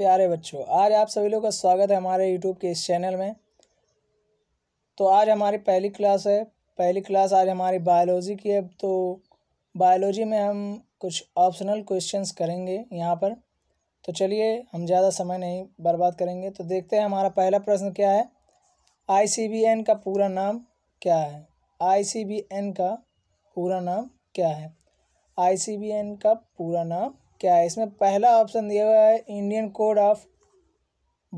प्यारे बच्चों आज आप सभी लोग का स्वागत है हमारे यूट्यूब के इस चैनल में तो आज हमारी पहली क्लास है पहली क्लास आज हमारी बायोलॉजी की है तो बायोलॉजी में हम कुछ ऑप्शनल क्वेश्चंस करेंगे यहाँ पर तो चलिए हम ज़्यादा समय नहीं बर्बाद करेंगे तो देखते हैं हमारा पहला प्रश्न क्या है आई का पूरा नाम क्या है आई का पूरा नाम क्या है आई का पूरा नाम क्या है इसमें पहला ऑप्शन दिया हुआ है इंडियन कोड ऑफ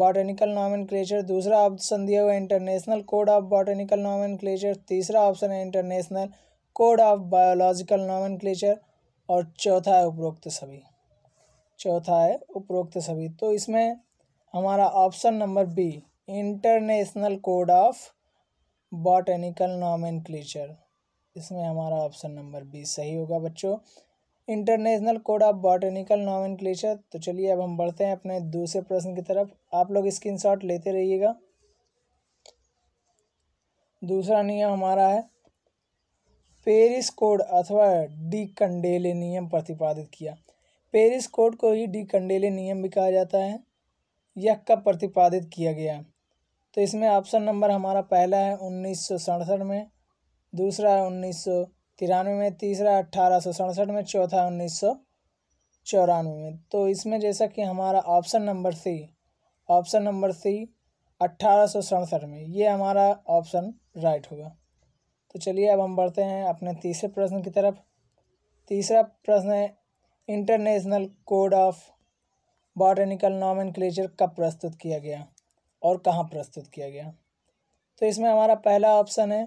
नॉम नॉमन क्लेचर दूसरा ऑप्शन दिया हुआ है इंटरनेशनल कोड ऑफ नॉम नॉमन क्लेचर तीसरा ऑप्शन है international code of biological nomenclature और चौथा है उपरोक्त सभी चौथा है उपरोक्त सभी तो इसमें हमारा option number B international code of botanical nomenclature इसमें हमारा ऑप्शन नंबर बी सही होगा बच्चों international code of botanical nomenclature तो चलिए अब हम बढ़ते हैं अपने दूसरे प्रश्न की तरफ आप लोग स्क्रीन शॉट लेते रहिएगा दूसरा नियम हमारा है पेरिस कोड अथवा डी कंडेले नियम प्रतिपादित किया पेरिस कोड को ही डी कंडेले नियम भी कहा जाता है यह कब प्रतिपादित किया गया तो इसमें ऑप्शन नंबर हमारा पहला है उन्नीस में दूसरा है उन्नीस तिरानवे में तीसरा अट्ठारह सौ सड़सठ में चौथा उन्नीस सौ चौरानवे में तो इसमें जैसा कि हमारा option number C option number C अट्ठारह सौ सड़सठ में ये हमारा ऑप्शन राइट होगा तो चलिए अब हम बढ़ते हैं अपने तीसरे प्रश्न की तरफ तीसरा प्रश्न है इंटरनेशनल कोड ऑफ बॉटनिकल क्लेचर कब प्रस्तुत किया गया और कहाँ प्रस्तुत किया गया तो इसमें हमारा पहला ऑप्शन है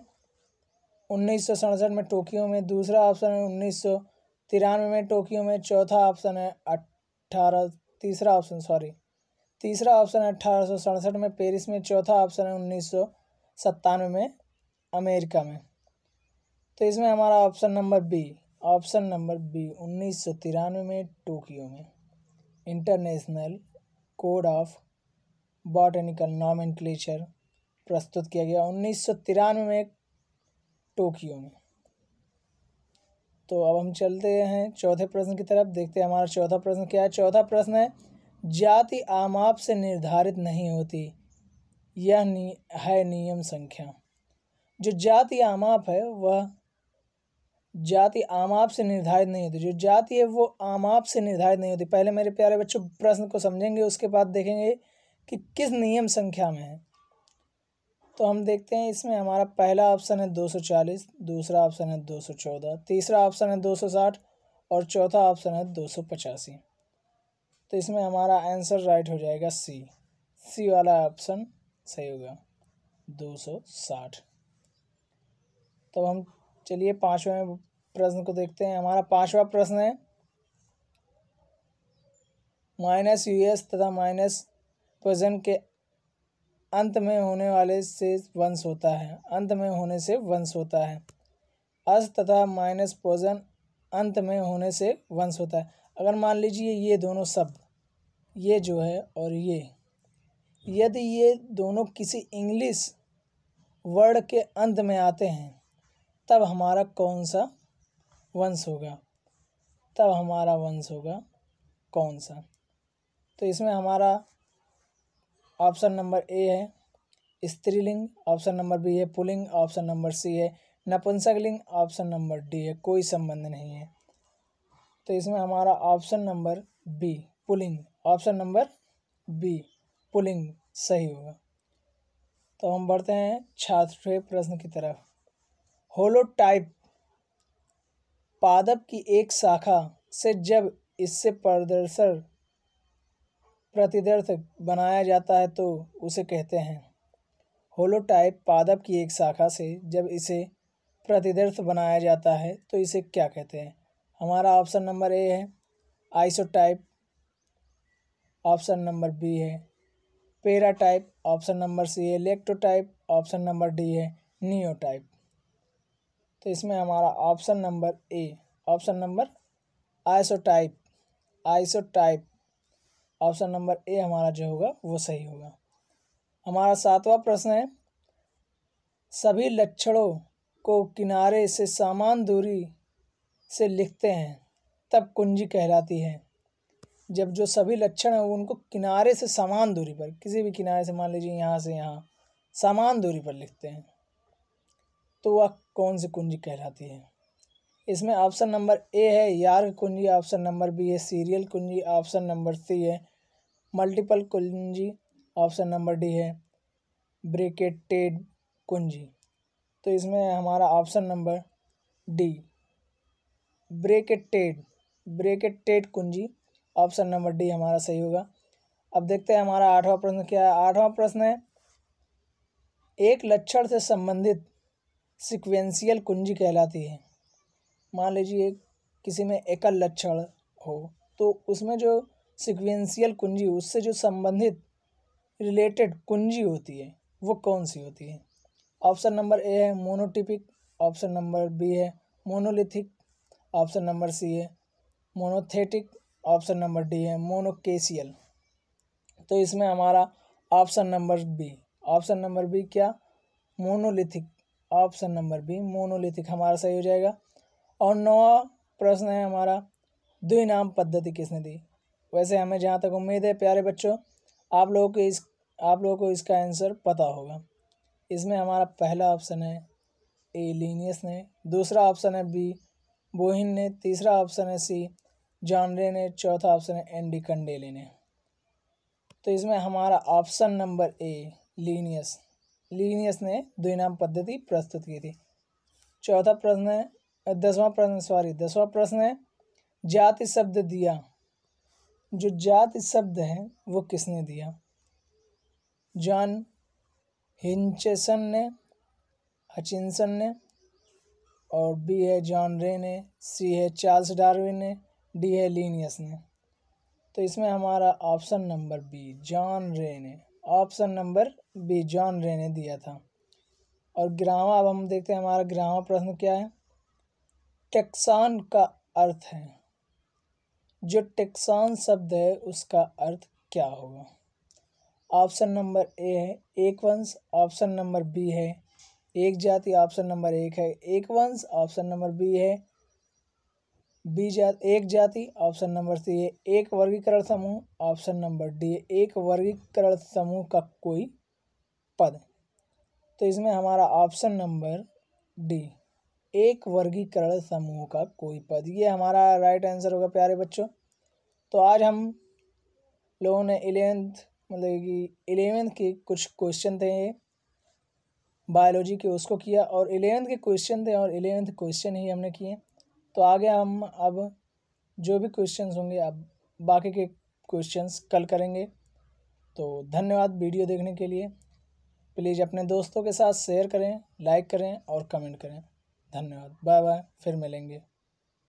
उन्नीस सौ में टोक्यो में दूसरा ऑप्शन है उन्नीस सौ तिरानवे में टोक्यो में चौथा ऑप्शन है अट्ठारह तीसरा ऑप्शन सॉरी तीसरा ऑप्शन है अट्ठारह सौ में पेरिस में चौथा ऑप्शन है उन्नीस सौ सत्तानवे में अमेरिका में तो इसमें हमारा option number B option number B उन्नीस सौ तिरानवे में टोक्यो में इंटरनेशनल कोड ऑफ बॉटनिकल नॉम प्रस्तुत किया गया उन्नीस सौ तिरानवे में टोक्यो में तो अब हम चलते हैं चौथे प्रश्न की तरफ देखते हैं हमारा चौथा प्रश्न क्या है चौथा प्रश्न है जाति आमाप से निर्धारित नहीं होती यह नी, है नियम संख्या जो जाति आमाप है वह जाति आमाप से निर्धारित नहीं होती जो जाति है वो आमाप से निर्धारित नहीं होती पहले मेरे प्यारे बच्चों प्रश्न को समझेंगे उसके बाद देखेंगे कि किस नियम संख्या में है तो हम देखते हैं इसमें हमारा पहला ऑप्शन है 240, दूसरा ऑप्शन है 214, तीसरा ऑप्शन है 260 और चौथा ऑप्शन है दो तो इसमें हमारा आंसर राइट हो जाएगा सी सी वाला ऑप्शन सही होगा 260 तो हम चलिए पाँचवें प्रश्न को देखते हैं हमारा पांचवा प्रश्न है माइनस यूएस तथा माइनस पजन के अंत में होने वाले से वंश होता है अंत में होने से वंश होता है अस तथा माइनस पोजन अंत में होने से वंश होता है अगर मान लीजिए ये दोनों शब्द ये जो है और ये यदि ये दोनों किसी इंग्लिश वर्ड के अंत में आते हैं तब हमारा कौन सा वंश होगा तब हमारा वंश होगा कौन सा तो इसमें हमारा ऑप्शन नंबर ए है स्त्रीलिंग ऑप्शन नंबर बी है पुलिंग ऑप्शन नंबर सी है नपुंसकलिंग ऑप्शन नंबर डी है कोई संबंध नहीं है तो इसमें हमारा ऑप्शन नंबर बी पुलिंग ऑप्शन नंबर बी पुलिंग सही होगा तो हम बढ़ते हैं छात्र प्रश्न की तरफ होलोटाइप पादप की एक शाखा से जब इससे प्रदर्शन प्रतिदर्थ बनाया जाता है तो उसे कहते हैं होलोटाइप पादप की एक शाखा से जब इसे प्रतिदर्थ बनाया जाता है तो इसे क्या कहते हैं हमारा ऑप्शन नंबर ए है आइसोटाइप ऑप्शन नंबर बी है पेराटाइप ऑप्शन नंबर सी है इलेक्ट्रोटाइप ऑप्शन नंबर डी है नियोटाइप तो इसमें हमारा option number A option number isotype isotype option number A हमारा जो होगा वो सही होगा हमारा सातवां प्रश्न है सभी लक्षणों को किनारे से समान दूरी से लिखते हैं तब कुंजी कहलाती है जब जो सभी लक्षण हैं उनको किनारे से समान दूरी पर किसी भी किनारे से मान लीजिए यहाँ से यहाँ समान दूरी पर लिखते हैं तो वह कौन सी कुंजी कहलाती है इसमें ऑप्शन नंबर ए है यार्ग कुंजी ऑप्शन नंबर बी है सीरियल कुंजी ऑप्शन नंबर सी है मल्टीपल कुंजी ऑप्शन नंबर डी है ब्रिकेटेड कुंजी तो इसमें हमारा option number D bracketed bracketed कुंजी ऑप्शन नंबर डी हमारा सही होगा अब देखते हैं हमारा आठवां प्रश्न क्या है आठवां प्रश्न है एक लक्षण से संबंधित सिक्वेंशियल कुंजी कहलाती है मान लीजिए किसी में एकल लक्षण हो तो उसमें जो सिक्वेंशियल कुंजी उससे जो संबंधित रिलेटेड कुंजी होती है वो कौन सी होती है ऑप्शन नंबर ए है मोनोटिपिक ऑप्शन नंबर बी है मोनोलिथिक ऑप्शन नंबर सी है मोनोथेटिक ऑप्शन नंबर डी है मोनोकेशियल तो इसमें हमारा option number B option number B क्या monolithic option number B monolithic हमारा सही हो जाएगा और नौवा प्रश्न है हमारा द्विनाम पद्धति किसने दी वैसे हमें जहाँ तक उम्मीद है प्यारे बच्चों आप लोगों के इस आप लोगों को इसका आंसर पता होगा इसमें हमारा पहला ऑप्शन है ए लीनियस ने दूसरा ऑप्शन है बी बोहिन ने तीसरा ऑप्शन है सी जॉनरे ने चौथा ऑप्शन है एंडी कंडेली कंडेले ने तो इसमें हमारा option number A Linnaeus Linnaeus ने द्विनाम पद्धति प्रस्तुत की थी चौथा प्रश्न है दसवां प्रश्न सॉरी दसवां प्रश्न है जाति शब्द दिया जो जाति शब्द है वो किसने दिया जॉन हिंचेसन ने हचिनसन ने और बी है जॉन रे ने सी है चार्ल्स डार्विन ने डी है लीनियस ने तो इसमें हमारा ऑप्शन नंबर बी जॉन रे ने ऑप्शन नंबर बी जॉन रे ने दिया था और ग्रामा अब हम देखते हैं हमारा ग्रामा प्रश्न क्या है टेक्सान का अर्थ है जो टेक्सान शब्द है उसका अर्थ क्या होगा ऑप्शन नंबर ए है एक वंश ऑप्शन नंबर बी है एक जाति ऑप्शन नंबर एक है एक वंश ऑप्शन नंबर बी है बी जात एक जाति ऑप्शन नंबर सी है एक वर्गीकरण समूह ऑप्शन नंबर डी है एक वर्गीकरण समूह का कोई पद तो इसमें हमारा ऑप्शन नंबर डी एक वर्गीकरण समूह का कोई पद ये हमारा राइट आंसर होगा प्यारे बच्चों तो आज हम लोगों ने एलेवेंथ मतलब कि एलेवेंथ के कुछ क्वेश्चन थे बायोलॉजी के उसको किया और एलेवेंथ के क्वेश्चन थे और एलेवेंथ क्वेश्चन ही हमने किए तो आगे हम अब जो भी क्वेश्चन होंगे अब बाकी के क्वेश्चंस कल करेंगे तो धन्यवाद वीडियो देखने के लिए प्लीज़ अपने दोस्तों के साथ शेयर करें लाइक करें और कमेंट करें धन्यवाद बाय बाय फिर मिलेंगे